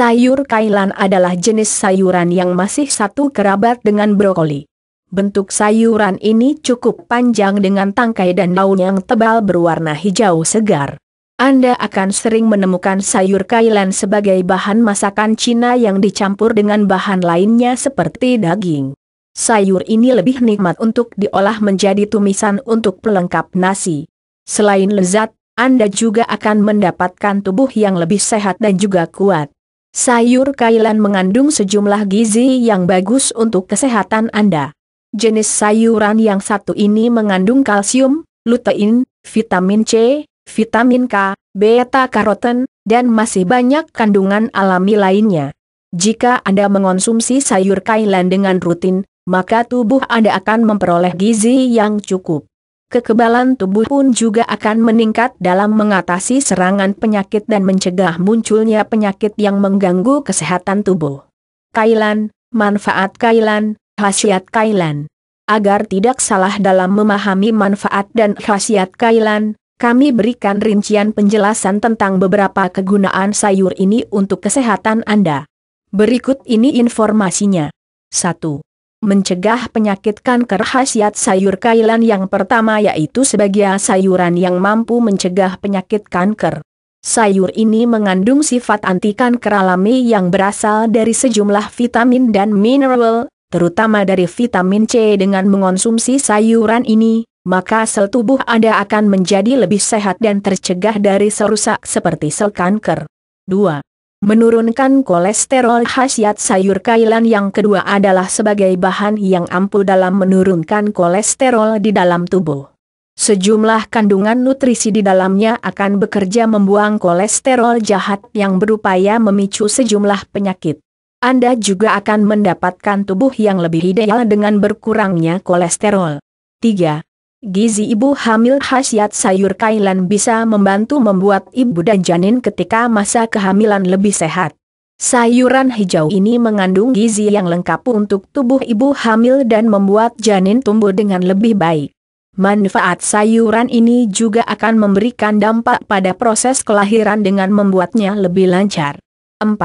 Sayur kailan adalah jenis sayuran yang masih satu kerabat dengan brokoli. Bentuk sayuran ini cukup panjang dengan tangkai dan daun yang tebal berwarna hijau segar. Anda akan sering menemukan sayur kailan sebagai bahan masakan Cina yang dicampur dengan bahan lainnya seperti daging. Sayur ini lebih nikmat untuk diolah menjadi tumisan untuk pelengkap nasi. Selain lezat, Anda juga akan mendapatkan tubuh yang lebih sehat dan juga kuat. Sayur kailan mengandung sejumlah gizi yang bagus untuk kesehatan Anda. Jenis sayuran yang satu ini mengandung kalsium, lutein, vitamin C, vitamin K, beta karoten, dan masih banyak kandungan alami lainnya. Jika Anda mengonsumsi sayur kailan dengan rutin, maka tubuh Anda akan memperoleh gizi yang cukup kekebalan tubuh pun juga akan meningkat dalam mengatasi serangan penyakit dan mencegah munculnya penyakit yang mengganggu kesehatan tubuh. Kailan, manfaat kailan, khasiat kailan. Agar tidak salah dalam memahami manfaat dan khasiat kailan, kami berikan rincian penjelasan tentang beberapa kegunaan sayur ini untuk kesehatan Anda. Berikut ini informasinya. 1 mencegah penyakit kanker khasiat sayur kailan yang pertama yaitu sebagai sayuran yang mampu mencegah penyakit kanker. Sayur ini mengandung sifat anti kanker alami yang berasal dari sejumlah vitamin dan mineral, terutama dari vitamin C dengan mengonsumsi sayuran ini, maka sel tubuh Anda akan menjadi lebih sehat dan tercegah dari serusak seperti sel kanker. 2 menurunkan kolesterol khasiat sayur kailan yang kedua adalah sebagai bahan yang ampuh dalam menurunkan kolesterol di dalam tubuh. Sejumlah kandungan nutrisi di dalamnya akan bekerja membuang kolesterol jahat yang berupaya memicu sejumlah penyakit. Anda juga akan mendapatkan tubuh yang lebih ideal dengan berkurangnya kolesterol. 3. Gizi ibu hamil khasiat sayur kailan bisa membantu membuat ibu dan janin ketika masa kehamilan lebih sehat. Sayuran hijau ini mengandung gizi yang lengkap untuk tubuh ibu hamil dan membuat janin tumbuh dengan lebih baik. Manfaat sayuran ini juga akan memberikan dampak pada proses kelahiran dengan membuatnya lebih lancar. 4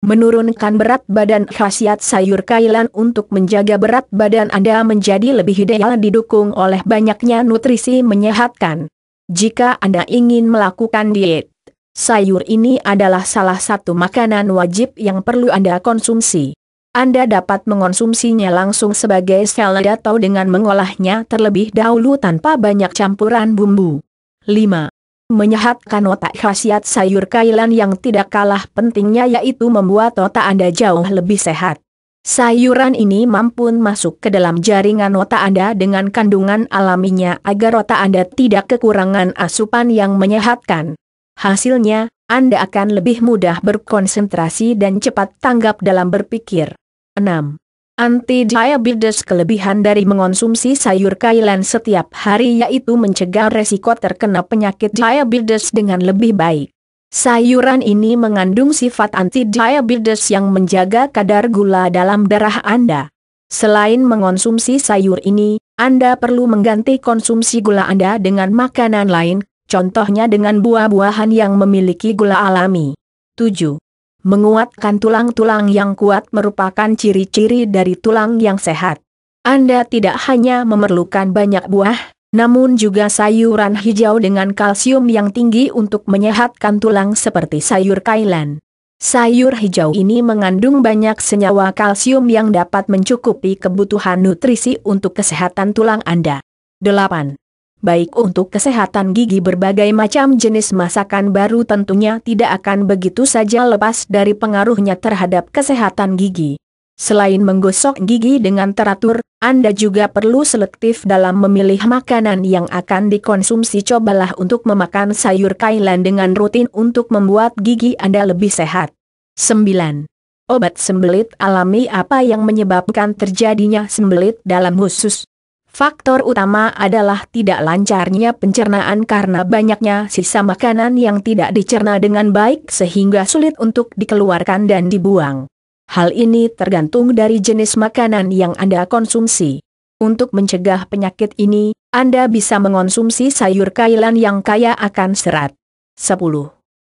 menurunkan berat badan khasiat sayur kailan untuk menjaga berat badan Anda menjadi lebih ideal didukung oleh banyaknya nutrisi menyehatkan. Jika Anda ingin melakukan diet, sayur ini adalah salah satu makanan wajib yang perlu Anda konsumsi. Anda dapat mengonsumsinya langsung sebagai salad atau dengan mengolahnya terlebih dahulu tanpa banyak campuran bumbu. 5 menyehatkan otak khasiat sayur kailan yang tidak kalah pentingnya yaitu membuat otak Anda jauh lebih sehat. Sayuran ini mampu masuk ke dalam jaringan otak Anda dengan kandungan alaminya agar otak Anda tidak kekurangan asupan yang menyehatkan. Hasilnya, Anda akan lebih mudah berkonsentrasi dan cepat tanggap dalam berpikir. 6. Anti-diabetes kelebihan dari mengonsumsi sayur kailan setiap hari yaitu mencegah resiko terkena penyakit diabetes dengan lebih baik. Sayuran ini mengandung sifat anti-diabetes yang menjaga kadar gula dalam darah Anda. Selain mengonsumsi sayur ini, Anda perlu mengganti konsumsi gula Anda dengan makanan lain, contohnya dengan buah-buahan yang memiliki gula alami. 7. Menguatkan tulang-tulang yang kuat merupakan ciri-ciri dari tulang yang sehat. Anda tidak hanya memerlukan banyak buah, namun juga sayuran hijau dengan kalsium yang tinggi untuk menyehatkan tulang seperti sayur kailan. Sayur hijau ini mengandung banyak senyawa kalsium yang dapat mencukupi kebutuhan nutrisi untuk kesehatan tulang Anda. 8 baik untuk kesehatan gigi berbagai macam jenis masakan baru tentunya tidak akan begitu saja lepas dari pengaruhnya terhadap kesehatan gigi. Selain menggosok gigi dengan teratur, Anda juga perlu selektif dalam memilih makanan yang akan dikonsumsi. Cobalah untuk memakan sayur kailan dengan rutin untuk membuat gigi Anda lebih sehat. 9. Obat sembelit alami apa yang menyebabkan terjadinya sembelit dalam khusus? Faktor utama adalah tidak lancarnya pencernaan karena banyaknya sisa makanan yang tidak dicerna dengan baik sehingga sulit untuk dikeluarkan dan dibuang. Hal ini tergantung dari jenis makanan yang Anda konsumsi. Untuk mencegah penyakit ini, Anda bisa mengonsumsi sayur kailan yang kaya akan serat. 10.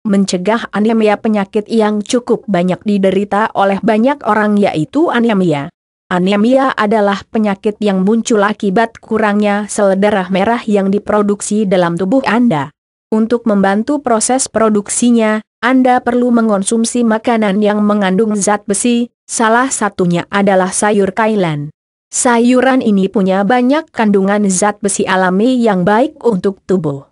Mencegah anemia penyakit yang cukup banyak diderita oleh banyak orang yaitu anemia Anemia adalah penyakit yang muncul akibat kurangnya sel darah merah yang diproduksi dalam tubuh Anda. Untuk membantu proses produksinya, Anda perlu mengonsumsi makanan yang mengandung zat besi, salah satunya adalah sayur kailan. Sayuran ini punya banyak kandungan zat besi alami yang baik untuk tubuh.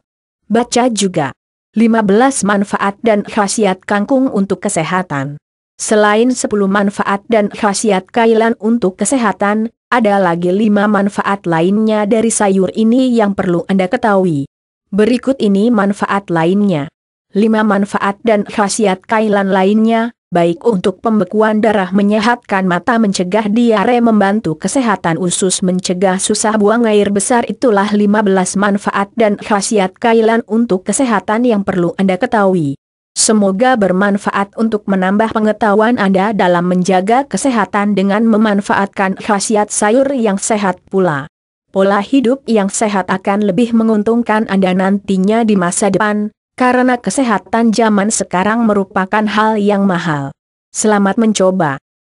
Baca juga 15 manfaat dan khasiat kangkung untuk kesehatan. Selain 10 manfaat dan khasiat kailan untuk kesehatan, ada lagi 5 manfaat lainnya dari sayur ini yang perlu Anda ketahui. Berikut ini manfaat lainnya. 5 manfaat dan khasiat kailan lainnya, baik untuk pembekuan darah menyehatkan mata mencegah diare membantu kesehatan usus mencegah susah buang air besar itulah 15 manfaat dan khasiat kailan untuk kesehatan yang perlu Anda ketahui. Semoga bermanfaat untuk menambah pengetahuan Anda dalam menjaga kesehatan dengan memanfaatkan khasiat sayur yang sehat pula. Pola hidup yang sehat akan lebih menguntungkan Anda nantinya di masa depan, karena kesehatan zaman sekarang merupakan hal yang mahal. Selamat mencoba.